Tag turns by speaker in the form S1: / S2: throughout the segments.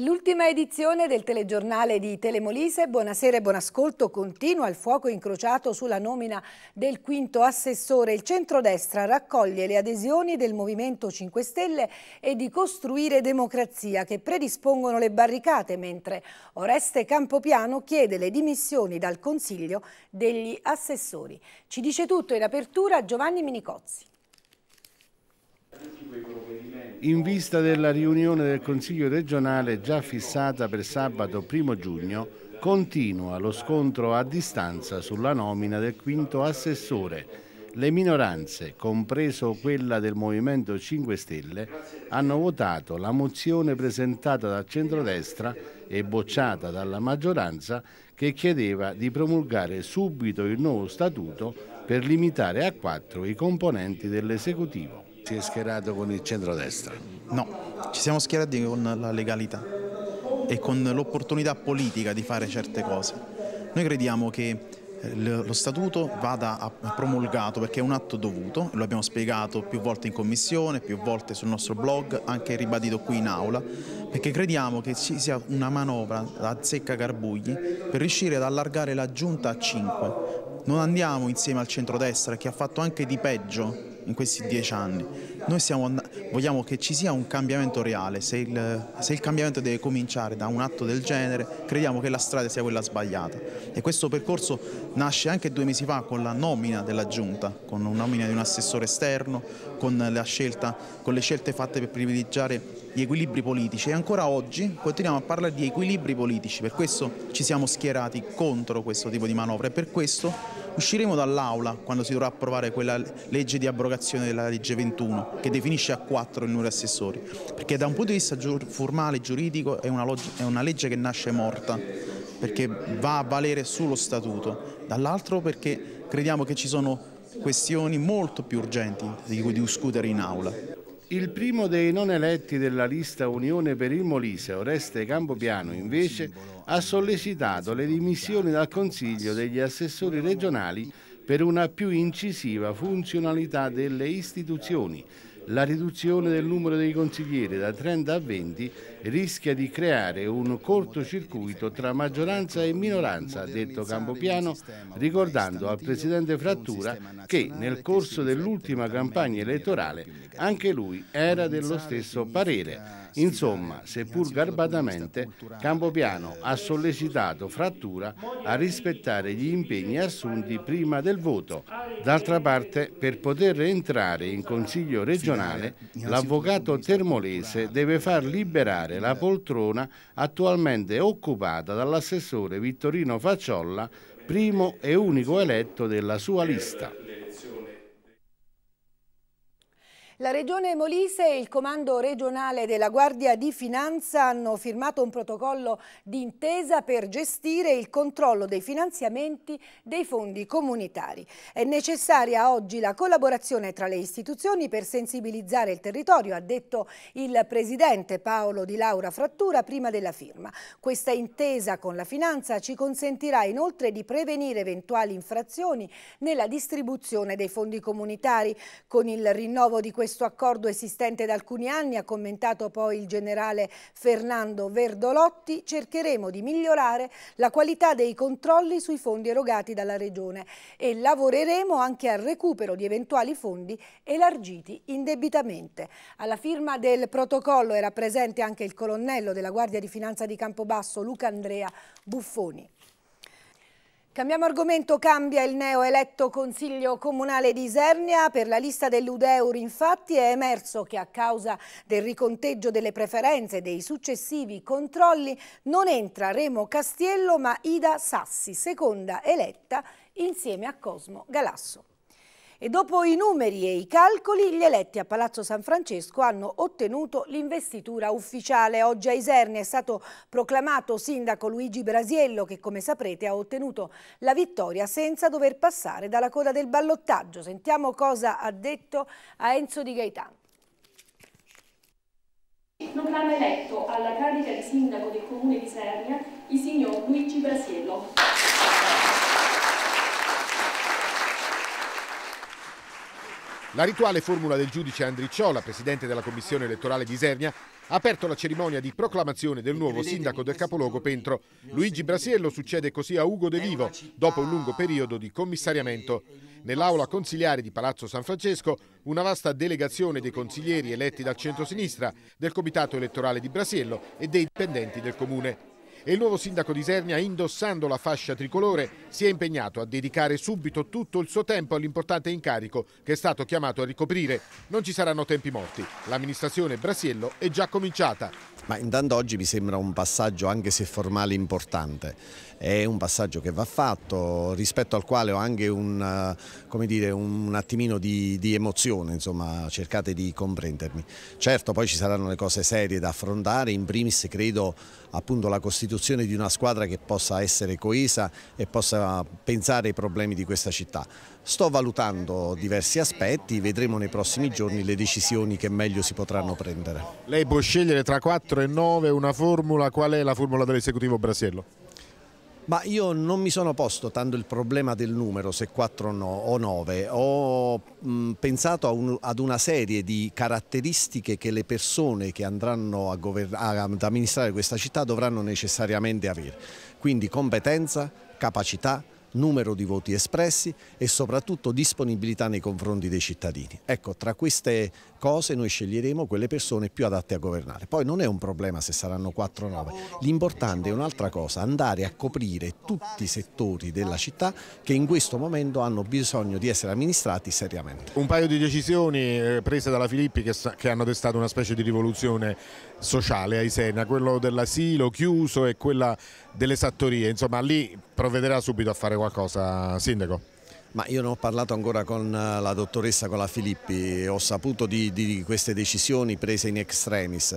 S1: l'ultima edizione del telegiornale di Telemolise, buonasera e buon ascolto, continua il fuoco incrociato sulla nomina del quinto assessore. Il centrodestra raccoglie le adesioni del Movimento 5 Stelle e di Costruire Democrazia che predispongono le barricate, mentre Oreste Campopiano chiede le dimissioni dal Consiglio degli assessori. Ci dice tutto in apertura Giovanni Minicozzi.
S2: In vista della riunione del Consiglio regionale già fissata per sabato 1 giugno, continua lo scontro a distanza sulla nomina del quinto assessore. Le minoranze, compreso quella del Movimento 5 Stelle, hanno votato la mozione presentata dal centrodestra e bocciata dalla maggioranza che chiedeva di promulgare subito il nuovo statuto per limitare a quattro i componenti dell'esecutivo ti sei schierato con
S3: il centrodestra? No, ci siamo schierati con la legalità e con l'opportunità politica di fare certe cose. Noi crediamo che eh, lo statuto vada promulgato perché è un atto dovuto, lo abbiamo spiegato più volte in commissione, più volte sul nostro blog, anche ribadito qui in aula, perché crediamo che ci sia una manovra da zecca garbugli per riuscire ad allargare la giunta a 5. Non andiamo insieme al centrodestra che ha fatto anche di peggio in questi dieci anni. Noi vogliamo che ci sia un cambiamento reale, se il, se il, cambiamento deve cominciare da un atto del genere crediamo che la strada sia quella sbagliata e questo percorso nasce anche due mesi fa con la nomina della Giunta, con la nomina di un assessore esterno, con, scelta, con le scelte fatte per privilegiare gli equilibri politici e ancora oggi continuiamo a parlare di equilibri politici, per questo ci siamo schierati contro questo tipo di manovra e per questo Usciremo dall'aula quando si dovrà approvare quella legge di abrogazione della legge 21 che definisce a quattro il numero di assessori, perché da un punto di vista formale, giuridico, è una, è una legge che nasce morta, perché va a valere sullo statuto, dall'altro perché crediamo che ci sono questioni molto più urgenti di cui discutere in aula.
S2: Il primo dei non eletti della lista Unione per il Molise, Oreste Campopiano, invece, ha sollecitato le dimissioni dal Consiglio degli assessori regionali per una più incisiva funzionalità delle istituzioni, la riduzione del numero dei consiglieri da 30 a 20 rischia di creare un cortocircuito tra maggioranza e minoranza, ha detto Campopiano, ricordando al presidente Frattura che nel corso dell'ultima campagna elettorale anche lui era dello stesso parere. Insomma, seppur garbatamente, Campopiano ha sollecitato Frattura a rispettare gli impegni assunti prima del voto. D'altra parte, per poter entrare in Consiglio regionale, l'avvocato termolese deve far liberare occupare la poltrona attualmente occupata dall'assessore Vittorino Facciolla, primo e unico eletto della sua lista.
S1: La Regione Molise e il Comando regionale della Guardia di Finanza hanno firmato un protocollo d'intesa per gestire il controllo dei finanziamenti dei fondi comunitari. È necessaria oggi la collaborazione tra le istituzioni per sensibilizzare il territorio, ha detto il Presidente Paolo Di Laura Frattura prima della firma. Questa intesa con la finanza ci consentirà inoltre di prevenire eventuali infrazioni nella distribuzione dei fondi comunitari. Con il rinnovo di questo questo accordo esistente da alcuni anni, ha commentato poi il generale Fernando Verdolotti, cercheremo di migliorare la qualità dei controlli sui fondi erogati dalla Regione e lavoreremo anche al recupero di eventuali fondi elargiti indebitamente. Alla firma del protocollo era presente anche il colonnello della Guardia di Finanza di Campobasso Luca Andrea Buffoni. Cambiamo argomento, cambia il neoeletto Consiglio Comunale di Isernia. Per la lista dell'Udeur infatti è emerso che a causa del riconteggio delle preferenze e dei successivi controlli non entra Remo Castiello ma Ida Sassi, seconda eletta insieme a Cosmo Galasso. E dopo i numeri e i calcoli, gli eletti a Palazzo San Francesco hanno ottenuto l'investitura ufficiale. Oggi a Isernia è stato proclamato sindaco Luigi Brasiello che, come saprete, ha ottenuto la vittoria senza dover passare dalla coda del ballottaggio. Sentiamo cosa ha detto a Enzo Di Gaetano.
S4: Non Proclama eletto alla carica di sindaco del comune di Isernia il signor Luigi Brasiello.
S5: La rituale formula del giudice Andricciola, presidente della commissione elettorale di Isernia, ha aperto la cerimonia di proclamazione del nuovo sindaco del capoluogo Pentro. Luigi Brasiello succede così a Ugo De Vivo, dopo un lungo periodo di commissariamento. Nell'aula consiliare di Palazzo San Francesco, una vasta delegazione dei consiglieri eletti dal centro-sinistra, del comitato elettorale di Brasiello e dei dipendenti del comune e il nuovo sindaco di Isernia, indossando la fascia tricolore, si è impegnato a dedicare subito tutto il suo tempo all'importante incarico che è stato chiamato a ricoprire. Non ci saranno tempi morti. L'amministrazione Brasiello è già cominciata.
S6: Ma intanto oggi mi sembra un passaggio, anche se formale, importante è un passaggio che va fatto, rispetto al quale ho anche un, eh, dire, un attimino di, di emozione, insomma cercate di comprendermi. Certo poi ci saranno le cose serie da affrontare, in primis credo appunto la costituzione di una squadra che possa essere coesa e possa pensare ai problemi di questa città. Sto valutando diversi aspetti, vedremo nei prossimi giorni le decisioni che meglio si potranno prendere.
S5: Lei può scegliere tra 4 e 9 una formula, qual è la formula dell'esecutivo
S6: Brasiello? Ma io non mi sono posto tanto il problema del numero, se 4 no, o 9, ho mh, mm, pensato un, ad una serie di caratteristiche che le persone che andranno ad amministrare questa città dovranno necessariamente avere, quindi competenza, capacità, numero di voti espressi e soprattutto disponibilità nei confronti dei cittadini. Ecco, tra queste cose noi sceglieremo quelle persone più adatte a governare. Poi non è un problema se saranno 4 o 9, l'importante è un'altra cosa, andare a coprire tutti i settori della città che in questo momento hanno bisogno di essere amministrati seriamente.
S5: Un paio di decisioni eh, prese dalla Filippi che, che hanno testato una specie di rivoluzione sociale a Isena, quello dell'asilo chiuso e quella delle sattorie, insomma lì provvederà subito a fare qualcosa Sindaco. Ma
S6: io non ho parlato ancora con eh, la dottoressa, con la Filippi, ho saputo di, di, queste decisioni prese in extremis.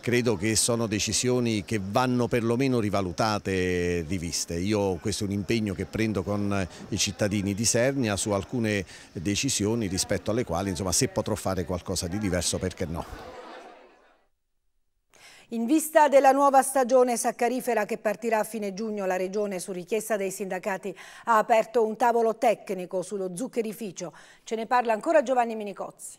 S6: Credo che sono decisioni che vanno perlomeno rivalutate, riviste. Io questo è un impegno che prendo con eh, i cittadini di Sernia su alcune decisioni rispetto alle quali, insomma, se potrò fare qualcosa di diverso, perché no?
S1: In vista della nuova stagione saccarifera che partirà a fine giugno, la Regione, su richiesta dei sindacati, ha aperto un tavolo tecnico sullo zuccherificio. Ce ne parla ancora Giovanni Minicozzi.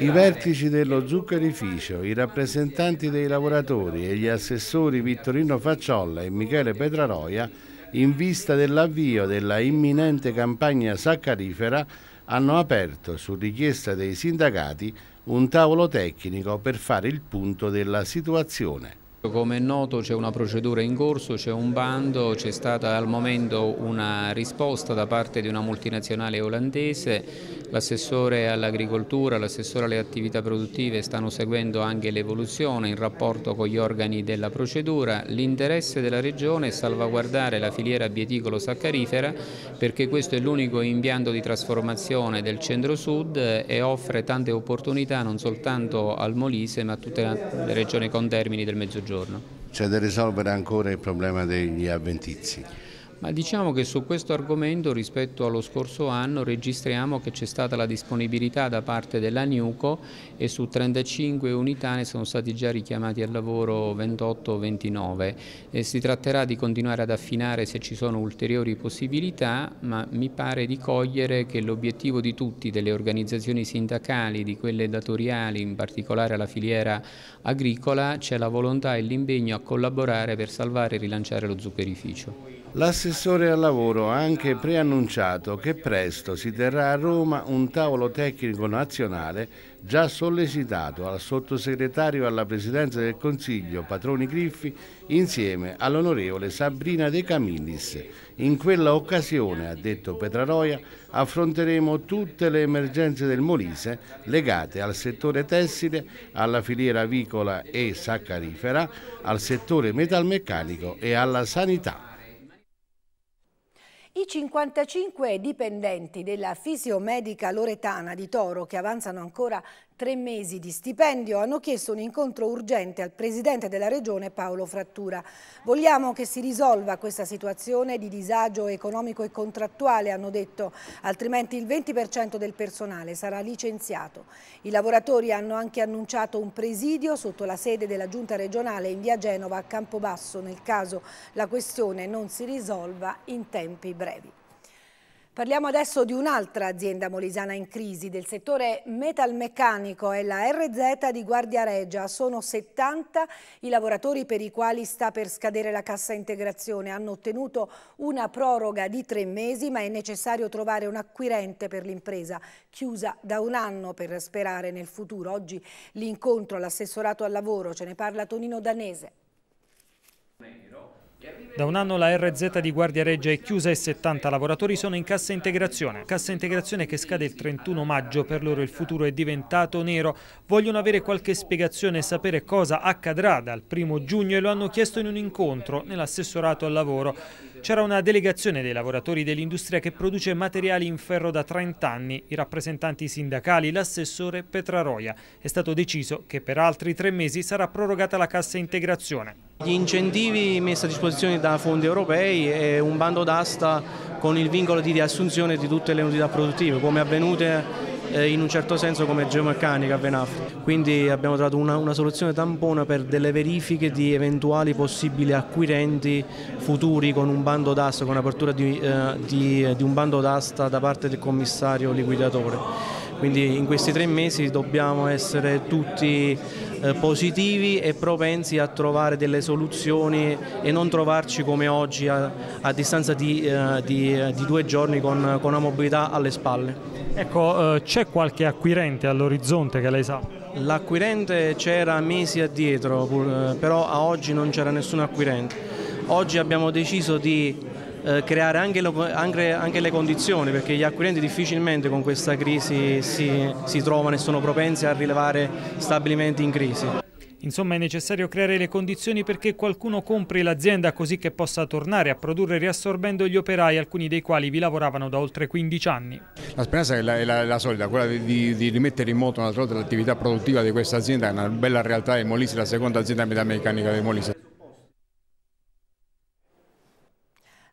S2: I vertici dello zuccherificio, i rappresentanti dei lavoratori e gli assessori Vittorino Facciolla e Michele Petraroia, in vista dell'avvio della imminente campagna saccarifera, hanno aperto, su richiesta dei sindacati, un tavolo tecnico per fare il punto della situazione.
S7: Come è noto c'è una procedura in corso, c'è un bando, c'è stata al momento una risposta da parte di una multinazionale olandese, l'assessore all'agricoltura, l'assessore alle attività produttive stanno seguendo anche l'evoluzione in rapporto con gli organi della procedura, l'interesse della Regione è salvaguardare la filiera bieticolo-saccarifera perché questo è l'unico impianto di trasformazione del centro-sud e offre tante opportunità non soltanto al Molise ma a tutte le regioni con termini del Mezzogiorno giorno.
S2: C'è da risolvere ancora il problema degli avventizi.
S7: Ma diciamo che su questo argomento rispetto allo scorso anno registriamo che c'è stata la disponibilità da parte della Nuco e su 35 unità ne sono stati già richiamati al lavoro 28 o 29. E si tratterà di continuare ad affinare se ci sono ulteriori possibilità, ma mi pare di cogliere che l'obiettivo di tutti, delle organizzazioni sindacali, di quelle datoriali, in particolare alla filiera agricola, c'è la volontà e l'impegno a collaborare per salvare e rilanciare lo zuccherificio.
S2: L'assessore al lavoro ha anche preannunciato che presto si terrà a Roma un tavolo tecnico nazionale già sollecitato al sottosegretario alla presidenza del Consiglio Patroni Griffi insieme all'onorevole Sabrina De Camillis. In quella occasione, ha detto Petraroia, affronteremo tutte le emergenze del Molise legate al settore tessile, alla filiera avicola e saccarifera, al settore metalmeccanico e alla sanità.
S1: I 55 dipendenti della fisiomedica Loretana di Toro, che avanzano ancora tre mesi di stipendio, hanno chiesto un incontro urgente al Presidente della Regione Paolo Frattura. Vogliamo che si risolva questa situazione di disagio economico e contrattuale, hanno detto, altrimenti il 20% del personale sarà licenziato. I lavoratori hanno anche annunciato un presidio sotto la sede della Giunta regionale in via Genova a Campobasso nel caso la questione non si risolva in tempi brevi brevi. Parliamo adesso di un'altra azienda molisana in crisi del settore metalmeccanico e la RZ di Guardia Regia. Sono 70 i lavoratori per i quali sta per scadere la cassa integrazione. Hanno ottenuto una proroga di tre mesi ma è necessario trovare un acquirente per l'impresa chiusa da un anno per sperare nel futuro. Oggi l'incontro all'assessorato al lavoro ce ne parla Tonino Danese.
S8: Da un anno la RZ di Guardia Reggia è chiusa e 70 lavoratori sono in cassa integrazione. Cassa integrazione che scade il 31 maggio, per loro il futuro è diventato nero. Vogliono avere qualche spiegazione e sapere cosa accadrà dal primo giugno e lo hanno chiesto in un incontro nell'assessorato al lavoro. C'era una delegazione dei lavoratori dell'industria che produce materiali in ferro da 30 anni, i rappresentanti sindacali, l'assessore Petraroia. È stato deciso che per altri tre mesi sarà prorogata la cassa integrazione.
S9: Gli incentivi messi a disposizione da fondi europei e un bando d'asta con il vincolo di riassunzione di tutte le unità produttive, come avvenute eh, in un certo senso come geomeccanica a Venafri. Quindi abbiamo trovato una, una, soluzione tampona per delle verifiche di eventuali possibili acquirenti futuri con un bando d'asta, con apertura di, eh, di, di un bando d'asta da parte del commissario liquidatore. Quindi in questi tre mesi dobbiamo essere tutti eh, positivi e propensi a trovare delle soluzioni e non trovarci come oggi a, a distanza di, eh, di, eh, di, due giorni con, con, una mobilità alle spalle.
S8: Ecco, eh, c'è qualche acquirente all'orizzonte che lei sa?
S9: L'acquirente c'era mesi addietro, eh, però a oggi non c'era nessun acquirente. Oggi abbiamo deciso di eh, creare anche, lo, anche, anche, le condizioni perché gli acquirenti difficilmente con questa crisi si, si trovano
S8: e sono propensi a rilevare stabilimenti in crisi. Insomma è necessario creare le condizioni perché qualcuno compri l'azienda così che possa tornare a produrre riassorbendo gli operai, alcuni dei quali vi lavoravano da oltre 15 anni.
S5: La speranza è la, è la, la solida, quella di, di, rimettere in moto un'altra volta l'attività produttiva di questa azienda, è una bella realtà di Molise, la seconda azienda metà meccanica di
S8: Molise.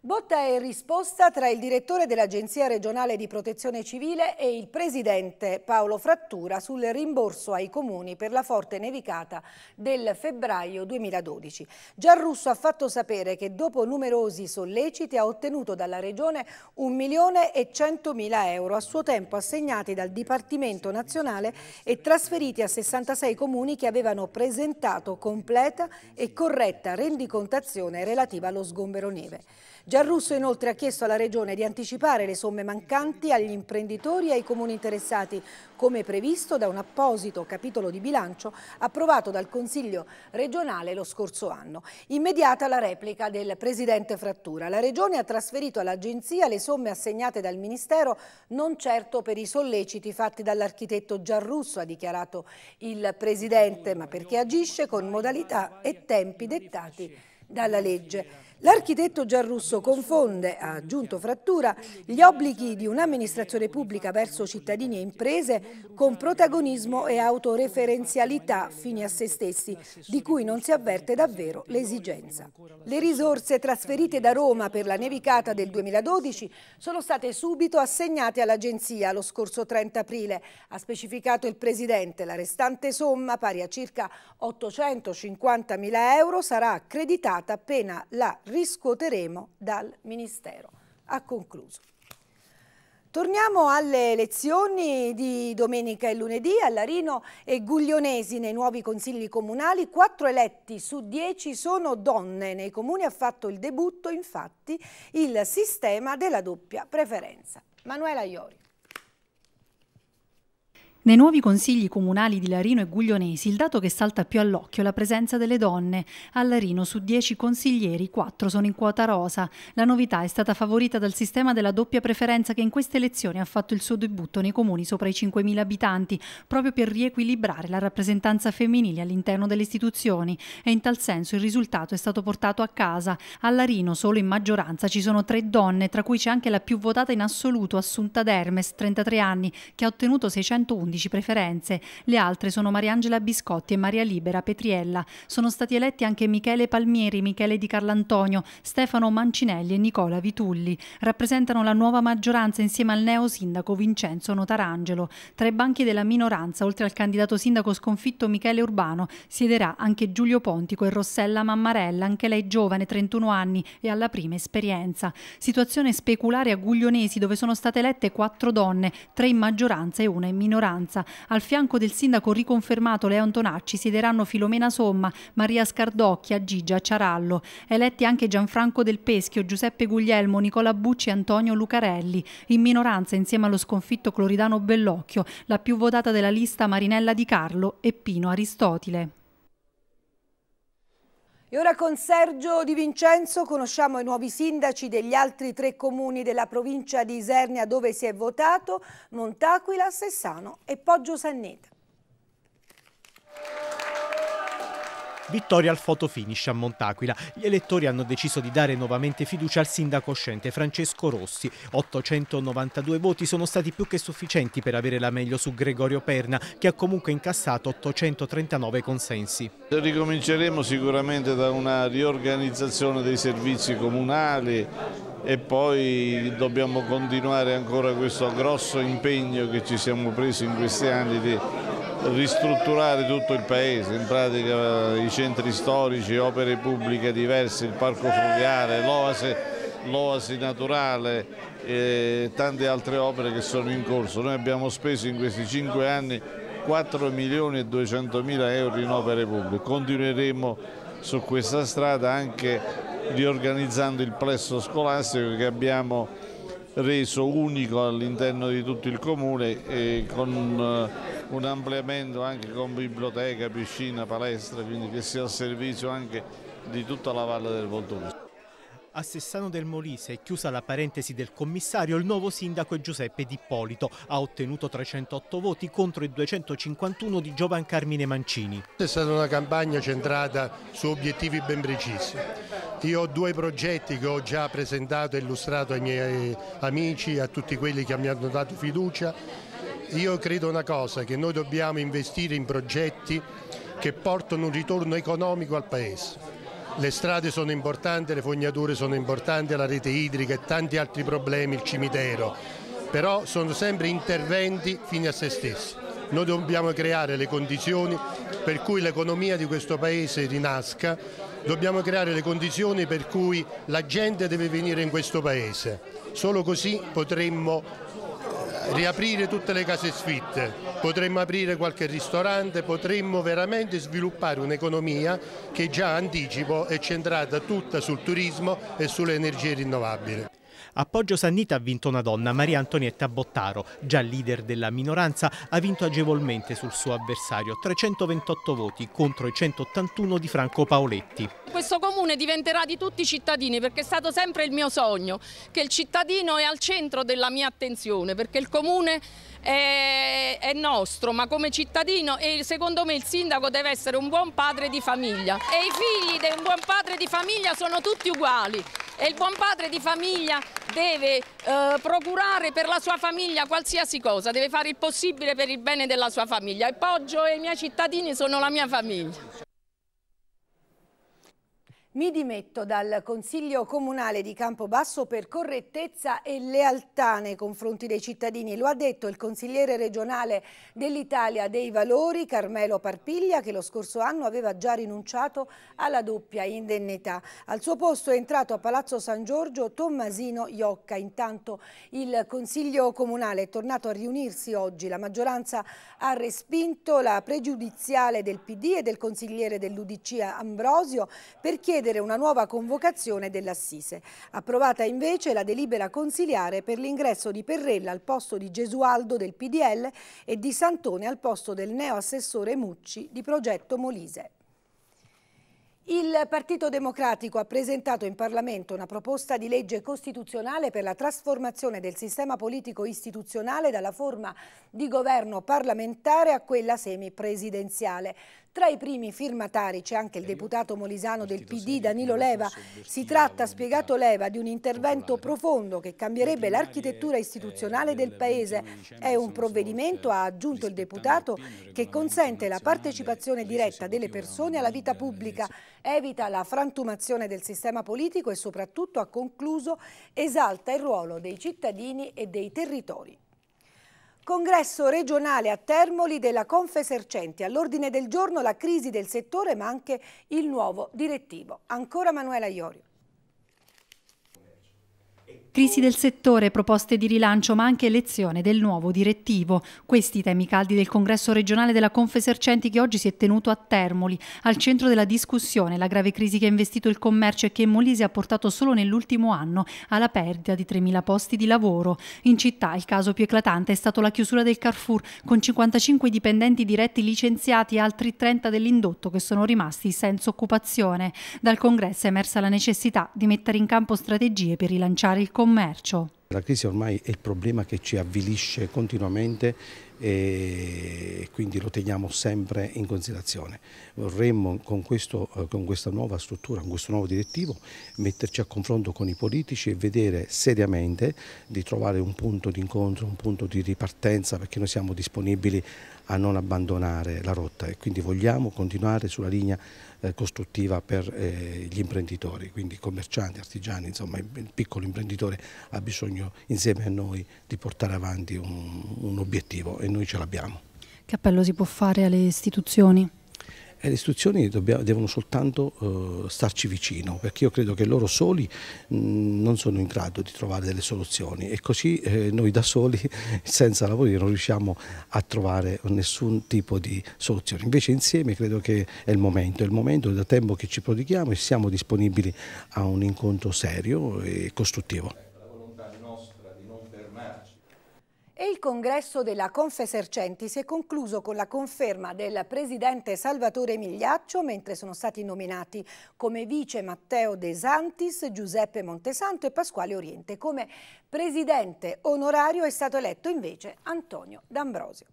S1: Botta e risposta tra il direttore dell'Agenzia regionale di protezione civile e il presidente Paolo Frattura sul rimborso ai comuni per la forte nevicata del febbraio 2012. Giarrusso ha fatto sapere che dopo numerosi solleciti ha ottenuto dalla regione 1.100.000 euro a suo tempo assegnati dal Dipartimento nazionale e trasferiti a 66 comuni che avevano presentato completa e corretta rendicontazione relativa allo sgombero neve. Gianrusso inoltre ha chiesto alla Regione di anticipare le somme mancanti agli imprenditori e ai comuni interessati, come previsto da un apposito capitolo di bilancio approvato dal Consiglio regionale lo scorso anno. Immediata la replica del Presidente Frattura. La Regione ha trasferito all'Agenzia le somme assegnate dal Ministero, non certo per i solleciti fatti dall'architetto Gianrusso, ha dichiarato il Presidente, ma perché agisce con modalità e tempi dettati dalla legge. L'architetto Gianrusso confonde, ha aggiunto Frattura, gli obblighi di un'amministrazione pubblica verso cittadini e imprese con protagonismo e autoreferenzialità fini a se stessi, di cui non si avverte davvero l'esigenza. Le risorse trasferite da Roma per la nevicata del 2012 sono state subito assegnate all'Agenzia lo scorso 30 aprile, ha specificato il Presidente. La restante somma, pari a circa 850.000 euro, sarà accreditata appena la riscuoteremo dal Ministero. Ha concluso. Torniamo alle elezioni di domenica e lunedì a Larino e Guglionesi nei nuovi consigli comunali. Quattro eletti su dieci sono donne. Nei comuni ha fatto il debutto infatti il sistema della doppia preferenza. Manuela Iori.
S10: Nei nuovi consigli comunali di Larino e Guglionesi il dato che salta più all'occhio è la presenza delle donne. A Larino su 10 consiglieri 4 sono in quota rosa. La novità è stata favorita dal sistema della doppia preferenza che in queste elezioni ha fatto il suo debutto nei comuni sopra i 5.000 abitanti, proprio per riequilibrare la rappresentanza femminile all'interno delle istituzioni e in tal senso il risultato è stato portato a casa. A Larino solo in maggioranza ci sono tre donne, tra cui c'è anche la più votata in assoluto, Assunta Dermes, 33 anni, che ha ottenuto 611 11 preferenze, le altre sono Mariangela Biscotti e Maria Libera Petriella. Sono stati eletti anche Michele Palmieri, Michele Di Carlantonio, Stefano Mancinelli e Nicola Vitulli. Rappresentano la nuova maggioranza insieme al neo sindaco Vincenzo Notarangelo. Tra i banchi della minoranza, oltre al candidato sindaco sconfitto Michele Urbano, siederà anche Giulio Pontico e Rossella Mammarella, anche lei giovane, 31 anni e alla prima esperienza. Situazione speculare a Guglionesi dove sono state elette quattro donne, tre in maggioranza e una in minoranza. Brianza. Al fianco del sindaco riconfermato Leo Antonacci siederanno Filomena Somma, Maria Scardocchia, Gigia Ciarallo. Eletti anche Gianfranco Del Peschio, Giuseppe Guglielmo, Nicola Bucci e Antonio Lucarelli. In minoranza insieme allo sconfitto Cloridano Bellocchio, la più votata della lista Marinella Di Carlo e Pino Aristotile.
S1: E ora con Sergio Di Vincenzo conosciamo i nuovi sindaci degli altri tre comuni della provincia di Isernia dove si è votato, Montaquila, Sessano e Poggio Sanneta.
S3: Vittoria al foto finish a Montaquila. Gli elettori hanno deciso di dare nuovamente fiducia al sindaco uscente Francesco Rossi. 892 voti sono stati più che sufficienti per avere la meglio su Gregorio Perna, che ha comunque incassato 839 consensi.
S2: Ricominceremo sicuramente da una riorganizzazione dei servizi comunali e poi dobbiamo continuare ancora questo grosso impegno che ci siamo presi in questi anni di ristrutturare tutto il paese, in pratica eh, i centri storici, opere pubbliche diverse, il parco fluviale, l'oasi naturale e tante altre opere che sono in corso. Noi abbiamo speso in questi cinque anni 4 milioni e 200 mila euro in opere pubbliche, continueremo su questa strada anche riorganizzando il plesso scolastico che abbiamo reso unico all'interno di tutto il comune e con eh, un ampliamento anche con biblioteca, piscina, palestra, quindi che sia al servizio anche di tutta la Valle del Volturno.
S3: A Sessano del Molise, chiusa la parentesi del commissario, il nuovo sindaco è Giuseppe D'Ippolito. Ha ottenuto 308 voti contro i 251 di Giovan Carmine Mancini. È stata una campagna centrata su obiettivi
S2: ben precisi. Io ho due progetti che ho già presentato e illustrato ai miei eh, amici, a tutti quelli che mi hanno dato fiducia io credo una cosa, che noi dobbiamo investire in progetti che portano un ritorno economico al Paese. Le strade sono importanti, le fognature sono importanti, la rete idrica e tanti altri problemi, il cimitero, però sono sempre interventi fini a se stessi. Noi dobbiamo creare le condizioni per cui l'economia di questo Paese rinasca, dobbiamo creare le condizioni per cui la gente deve venire in questo Paese. Solo così potremmo riaprire tutte le case sfitte, potremmo aprire qualche ristorante, potremmo veramente sviluppare un'economia che già anticipo
S3: è centrata tutta sul turismo e sulle energie rinnovabili. A Poggio Sannita ha vinto una donna, Maria Antonietta Bottaro, già leader della minoranza, ha vinto agevolmente sul suo avversario, 328 voti contro i 181 di Franco Paoletti.
S4: Questo comune diventerà di tutti i cittadini perché è stato sempre il mio sogno, che il cittadino è al centro della mia attenzione, perché il comune è, è nostro, ma come cittadino e secondo me il sindaco deve essere un buon padre di famiglia e i figli di un buon padre di famiglia sono tutti uguali e il buon padre di famiglia deve eh, procurare per la sua famiglia qualsiasi cosa, deve fare il possibile per il bene della sua famiglia e Poggio e i miei cittadini sono la mia famiglia.
S1: Mi dimetto dal Consiglio Comunale di Campobasso per correttezza e lealtà nei confronti dei cittadini. Lo ha detto il consigliere regionale dell'Italia dei Valori, Carmelo Parpiglia, che lo scorso anno aveva già rinunciato alla doppia indennità. Al suo posto è entrato a Palazzo San Giorgio Tommasino Iocca. Intanto il Consiglio Comunale è tornato a riunirsi oggi. La maggioranza ha respinto la pregiudiziale del PD e del consigliere dell'Udc Ambrosio per chiedere chiedere una nuova convocazione dell'Assise. Approvata invece la delibera consiliare per l'ingresso di Perrella al posto di Gesualdo del PDL e di Santone al posto del neoassessore Mucci di Progetto Molise. Il Partito Democratico ha presentato in Parlamento una proposta di legge costituzionale per la trasformazione del sistema politico istituzionale dalla forma di governo parlamentare a quella semipresidenziale. Tra i primi firmatari c'è anche il deputato molisano del PD Danilo Leva. Si tratta, spiegato Leva, di un intervento profondo che cambierebbe l'architettura eh, istituzionale del Paese. Diciamo, è un provvedimento, ha aggiunto il deputato, che consente la partecipazione diretta delle persone alla vita pubblica, evita la frantumazione del sistema politico e soprattutto, ha concluso, esalta il ruolo dei cittadini e dei territori. Congresso regionale a Termoli della Confesercenti. All'ordine del giorno la crisi del settore ma anche il nuovo direttivo. Ancora Manuela Iorio.
S10: Crisi del settore, proposte di rilancio ma anche elezione del nuovo direttivo. Questi temi caldi del congresso regionale della Confesercenti che oggi si è tenuto a Termoli. Al centro della discussione la grave crisi che ha investito il commercio e che Molise ha portato solo nell'ultimo anno alla perdita di 3.000 posti di lavoro. In città il caso più eclatante è stato la chiusura del Carrefour con 55 dipendenti diretti licenziati e altri 30 dell'indotto che sono rimasti senza occupazione. Dal congresso è emersa la necessità di mettere in campo strategie per rilanciare il commercio commercio.
S11: La crisi ormai è il problema che ci avvilisce continuamente e quindi lo teniamo sempre in considerazione. Vorremmo con, questo, eh, con, questa nuova struttura, con questo nuovo direttivo, metterci a confronto con i politici e vedere seriamente di trovare un punto di incontro, un punto di ripartenza, perché noi siamo disponibili a non abbandonare la rotta e quindi vogliamo continuare sulla linea eh, costruttiva per eh, gli imprenditori, quindi commercianti, artigiani, insomma il piccolo imprenditore ha bisogno insieme a noi di portare avanti un, un obiettivo e noi ce l'abbiamo.
S10: Che appello si può fare alle istituzioni?
S11: E eh, le istituzioni dobbiamo, devono soltanto eh, starci vicino perché io credo che loro soli mh, mm, non sono in grado di trovare delle soluzioni e così eh, noi da soli senza lavori non riusciamo a trovare nessun tipo di soluzione invece insieme credo che è il momento è il momento da tempo che ci prodighiamo e siamo disponibili a un incontro serio e costruttivo
S1: E il congresso della Confesercenti si è concluso con la conferma del presidente Salvatore Migliaccio, mentre sono stati nominati come vice Matteo De Santis, Giuseppe Montesanto e Pasquale Oriente. Come presidente onorario è stato eletto invece Antonio D'Ambrosio.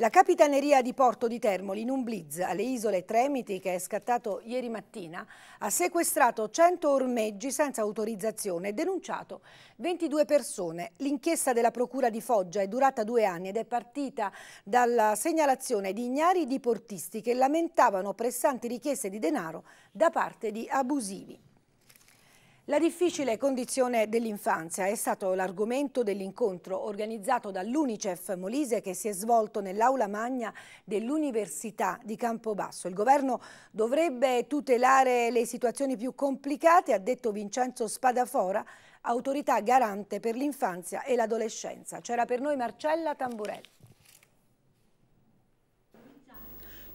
S1: La Capitaneria di Porto di Termoli, in un blitz alle isole Tremiti che è scattato ieri mattina, ha sequestrato 100 ormeggi senza autorizzazione e denunciato 22 persone. L'inchiesta della Procura di Foggia è durata due anni ed è partita dalla segnalazione di ignari diportisti che lamentavano pressanti richieste di denaro da parte di abusivi. La difficile condizione dell'infanzia è stato l'argomento dell'incontro organizzato dall'Unicef Molise che si è svolto nell'aula magna dell'Università di Campobasso. Il governo dovrebbe tutelare le situazioni più complicate, ha detto Vincenzo Spadafora, autorità garante per l'infanzia e l'adolescenza. C'era per noi Marcella Tamburelli.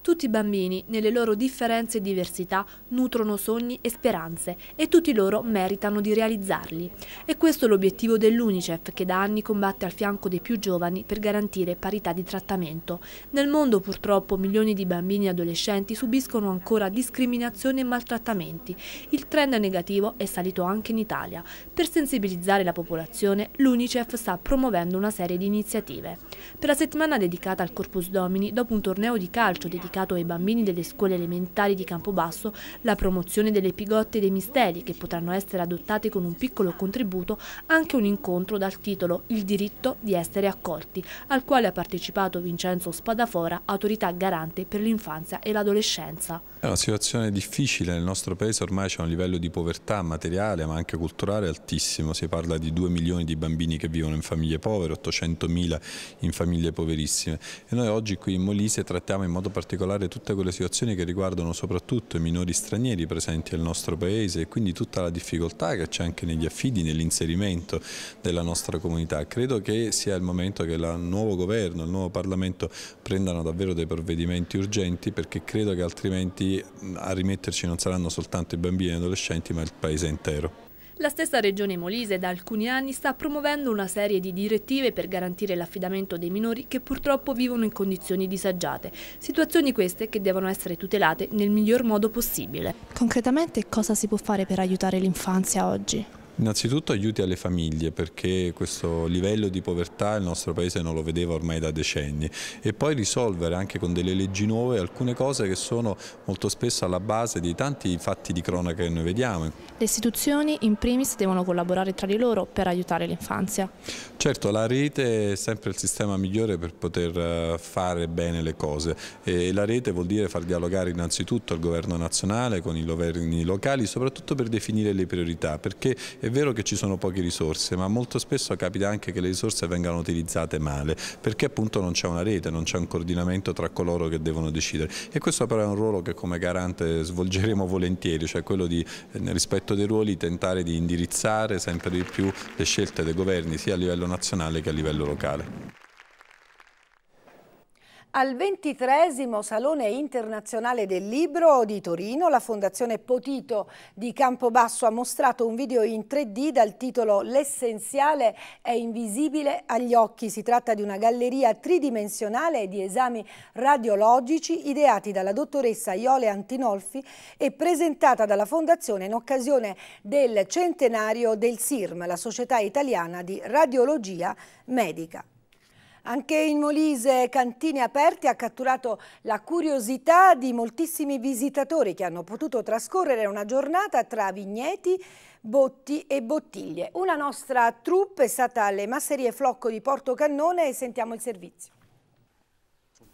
S4: Tutti i bambini, nelle loro differenze e diversità, nutrono sogni e speranze e tutti loro meritano di realizzarli. E questo è l'obiettivo dell'UNICEF che da anni combatte al fianco dei più giovani per garantire parità di trattamento. Nel mondo purtroppo milioni di bambini e adolescenti subiscono ancora discriminazioni e maltrattamenti. Il trend negativo è salito anche in Italia. Per sensibilizzare la popolazione l'UNICEF sta promuovendo una serie di iniziative. Per la settimana dedicata al Corpus Domini, dopo un torneo di calcio dedicato comunicato ai bambini delle scuole elementari di Campobasso la promozione delle pigotte e dei misteri che potranno essere adottate con un piccolo contributo anche un incontro dal titolo Il diritto di essere accolti, al quale ha partecipato Vincenzo Spadafora, autorità garante per l'infanzia e l'adolescenza.
S12: È una situazione difficile nel nostro paese, ormai c'è un livello di povertà materiale ma anche culturale altissimo, si parla di 2 milioni di bambini che vivono in famiglie povere, 800 mila in famiglie poverissime e noi oggi qui in Molise trattiamo in modo particolare tutte quelle situazioni che riguardano soprattutto i minori stranieri presenti nel nostro paese e quindi tutta la difficoltà che c'è anche negli affidi, nell'inserimento della nostra comunità. Credo che sia il momento che il nuovo governo, il nuovo Parlamento prendano davvero dei provvedimenti urgenti perché credo che altrimenti a rimetterci non saranno soltanto i bambini e gli adolescenti ma il paese intero.
S4: La stessa Regione Molise da alcuni anni sta promuovendo una serie di direttive per garantire l'affidamento dei minori che purtroppo vivono in condizioni disagiate, situazioni queste che devono essere tutelate nel miglior modo possibile. Concretamente cosa si può fare per aiutare l'infanzia oggi?
S12: Innanzitutto aiuti alle famiglie perché questo livello di povertà il nostro paese non lo vedeva ormai da decenni e poi risolvere anche con delle leggi nuove alcune cose che sono molto spesso alla base di tanti fatti di cronaca che noi vediamo. Le
S4: istituzioni in primis devono collaborare tra di loro per aiutare l'infanzia.
S12: Certo, la rete è sempre il sistema migliore per poter eh, fare bene le cose e la rete vuol dire far dialogare innanzitutto il governo nazionale con i governi locali soprattutto per definire le priorità perché è vero che ci sono poche risorse, ma molto spesso capita anche che le risorse vengano utilizzate male, perché appunto non c'è una rete, non c'è un coordinamento tra coloro che devono decidere. E questo però è un ruolo che come garante svolgeremo volentieri, cioè quello di, eh, nel rispetto dei ruoli, tentare di indirizzare sempre di più le scelte dei governi, sia a livello nazionale che a livello locale.
S1: Al ventitresimo Salone Internazionale del Libro di Torino, la Fondazione Potito di Campobasso ha mostrato un video in 3D dal titolo L'essenziale è invisibile agli occhi. Si tratta di una galleria tridimensionale di esami radiologici ideati dalla dottoressa Iole Antinolfi e presentata dalla Fondazione in occasione del centenario del SIRM, la Società Italiana di Radiologia Medica. Anche in Molise Cantine Aperte ha catturato la curiosità di moltissimi visitatori che hanno potuto trascorrere una giornata tra vigneti, botti e bottiglie. Una nostra troupe è stata alle masserie Flocco di Porto Cannone e sentiamo il servizio.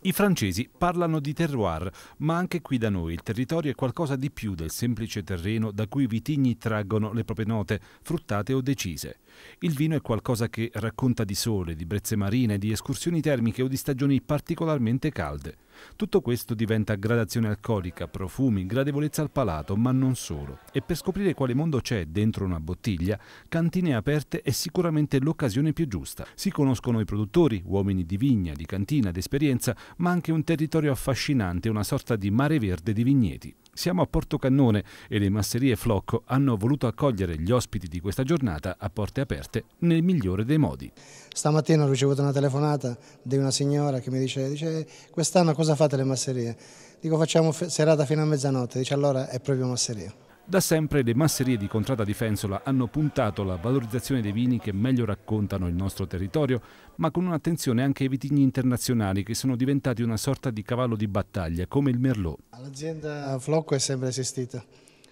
S13: I francesi parlano di terroir, ma anche qui da noi il territorio è qualcosa di più del semplice terreno da cui i vitigni traggono le proprie note, fruttate o decise. Il vino è qualcosa che racconta di sole, di brezze marine, di escursioni termiche o di stagioni particolarmente calde. Tutto questo diventa gradazione alcolica, profumi, gradevolezza al palato, ma non solo. E per scoprire quale mondo c'è dentro una bottiglia, Cantine Aperte è sicuramente l'occasione più giusta. Si conoscono i produttori, uomini di vigna, di cantina, d'esperienza, ma anche un territorio affascinante, una sorta di mare verde di vigneti. Siamo a Portocannone e le masserie Flocco hanno voluto accogliere gli ospiti di questa giornata a porte aperte nel migliore dei modi.
S6: Stamattina ho ricevuto una telefonata di una signora che mi dice, dice quest'anno cosa fate le masserie? Dico facciamo serata fino a mezzanotte, dice allora è proprio masseria.
S13: Da sempre le masserie di Contrada di Fensola hanno puntato alla valorizzazione dei vini che meglio raccontano il nostro territorio, ma con un'attenzione anche ai vitigni internazionali che sono diventati una sorta di cavallo di battaglia, come il Merlot.
S6: L'azienda Flocco è sempre esistita.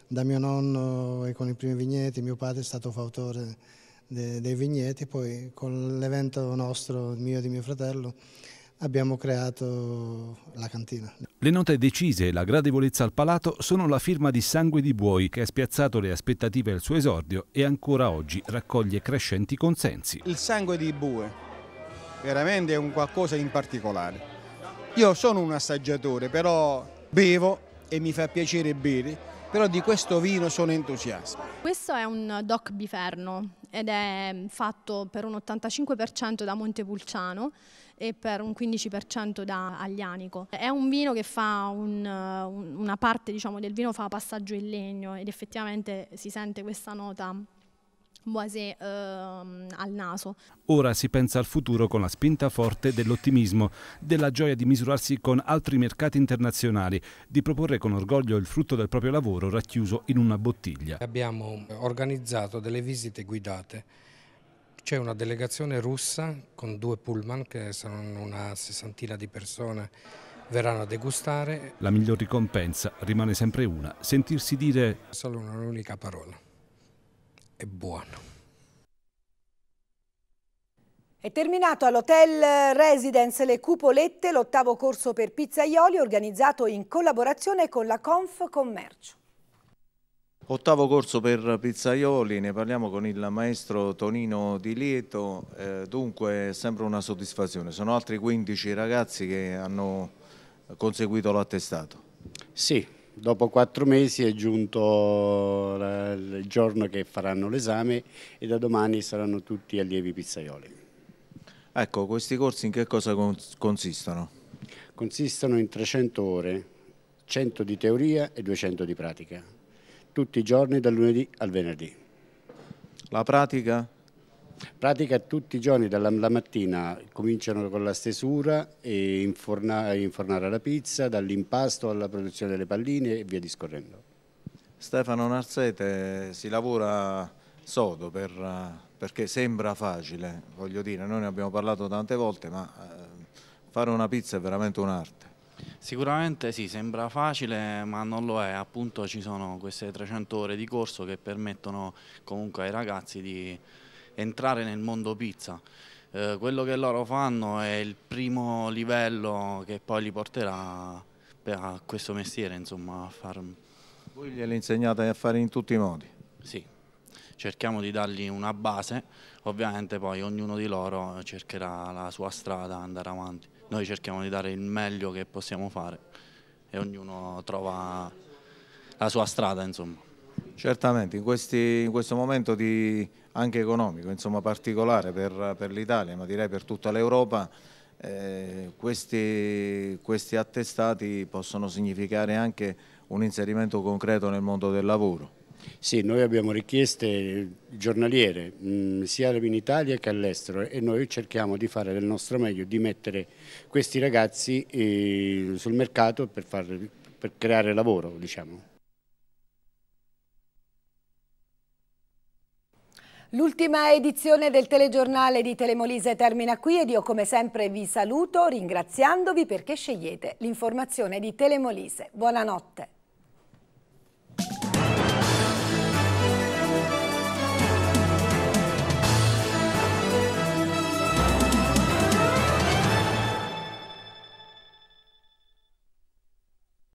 S6: Da mio nonno e con i primi vigneti, mio padre è stato fautore dei vigneti, poi con l'evento nostro, mio e di mio fratello, abbiamo creato la cantina.
S13: Le note decise e la gradevolezza al palato sono la firma di Sangue di Buoi che ha spiazzato le aspettative al suo esordio e ancora oggi raccoglie crescenti consensi. Il
S6: sangue di bue veramente è un qualcosa in particolare. Io sono un assaggiatore, però bevo e mi fa piacere bere però di questo vino
S2: sono entusiasta.
S4: Questo è un DOC biferno ed è fatto per un 85% da Montepulciano e per un 15% da Aglianico. È un vino che fa un, una parte diciamo, del vino fa passaggio in legno ed effettivamente si sente questa nota Boisé ehm, al naso.
S13: Ora si pensa al futuro con la spinta forte dell'ottimismo, della gioia di misurarsi con altri mercati internazionali, di proporre con orgoglio il frutto del proprio lavoro racchiuso in una bottiglia.
S11: Abbiamo organizzato delle visite guidate c'è una delegazione russa con due pullman che saranno una sessantina di persone verranno a degustare.
S13: La miglior ricompensa rimane sempre una, sentirsi dire solo
S11: un'unica parola. È buono.
S1: È terminato all'Hotel Residence Le Cupolette l'ottavo corso per pizzaioli organizzato in collaborazione con la Conf Commercio.
S14: Ottavo corso per Pizzaioli, ne parliamo con il maestro Tonino Di Lieto, eh, dunque è sempre una soddisfazione, sono altri 15 ragazzi che hanno conseguito l'attestato.
S2: Sì, dopo quattro mesi è giunto il giorno che faranno l'esame e da domani saranno tutti allievi Pizzaioli. Ecco, questi corsi in che cosa consistono? Consistono in 300 ore, 100 di teoria e 200 di pratica tutti i giorni dal lunedì al venerdì. La
S14: pratica?
S2: Pratica tutti i giorni dalla mattina, cominciano con la stesura e inforna, infornare la pizza, dall'impasto alla produzione delle palline e via discorrendo. Stefano
S14: Narzete si lavora sodo per, perché sembra facile,
S12: voglio dire, noi ne abbiamo parlato tante volte, ma eh, fare
S14: una pizza è veramente un'arte.
S12: Sicuramente sì, sembra facile ma non lo è, appunto ci sono queste 300 ore di corso che permettono comunque ai ragazzi di entrare nel mondo pizza. Eh, quello che loro fanno è il primo livello che poi li porterà a questo mestiere, insomma, a far... Voi gliele insegnate a
S14: fare in tutti i
S12: modi? Sì, cerchiamo di dargli una base, ovviamente poi ognuno di loro cercherà la sua strada, andare avanti. Noi cerchiamo di dare il meglio che possiamo fare e ognuno trova la sua strada. Insomma.
S14: Certamente, in, questi, in, questo momento di, anche economico, insomma, particolare per, per l'Italia, ma direi per tutta l'Europa, eh, questi, questi attestati possono significare anche un inserimento concreto nel mondo del lavoro.
S2: Sì, noi abbiamo richieste eh, giornaliere mm, sia in Italia che all'estero e noi cerchiamo di fare del nostro meglio, di mettere questi ragazzi eh, sul mercato per, far, per creare lavoro. Diciamo.
S1: L'ultima edizione del telegiornale di Telemolise termina qui ed io come sempre vi saluto ringraziandovi perché scegliete l'informazione di Telemolise. Buonanotte.